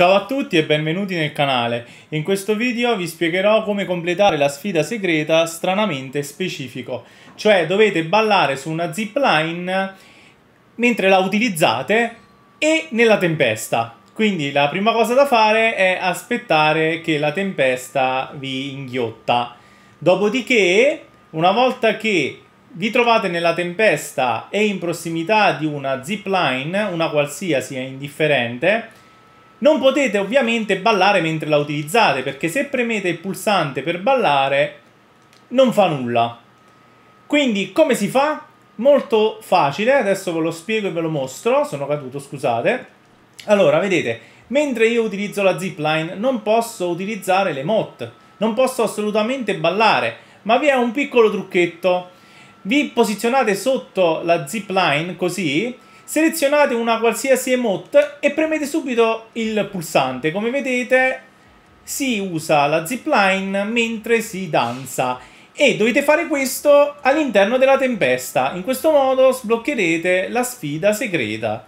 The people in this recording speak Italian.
Ciao a tutti e benvenuti nel canale. In questo video vi spiegherò come completare la sfida segreta stranamente specifico, cioè dovete ballare su una zipline mentre la utilizzate e nella tempesta. Quindi la prima cosa da fare è aspettare che la tempesta vi inghiotta. Dopodiché, una volta che vi trovate nella tempesta e in prossimità di una zipline, una qualsiasi è indifferente, non potete ovviamente ballare mentre la utilizzate, perché se premete il pulsante per ballare non fa nulla. Quindi come si fa? Molto facile, adesso ve lo spiego e ve lo mostro, sono caduto, scusate. Allora, vedete, mentre io utilizzo la zipline non posso utilizzare le mot, non posso assolutamente ballare, ma vi è un piccolo trucchetto. Vi posizionate sotto la zipline così selezionate una qualsiasi emote e premete subito il pulsante. Come vedete si usa la zipline mentre si danza e dovete fare questo all'interno della tempesta. In questo modo sbloccherete la sfida segreta.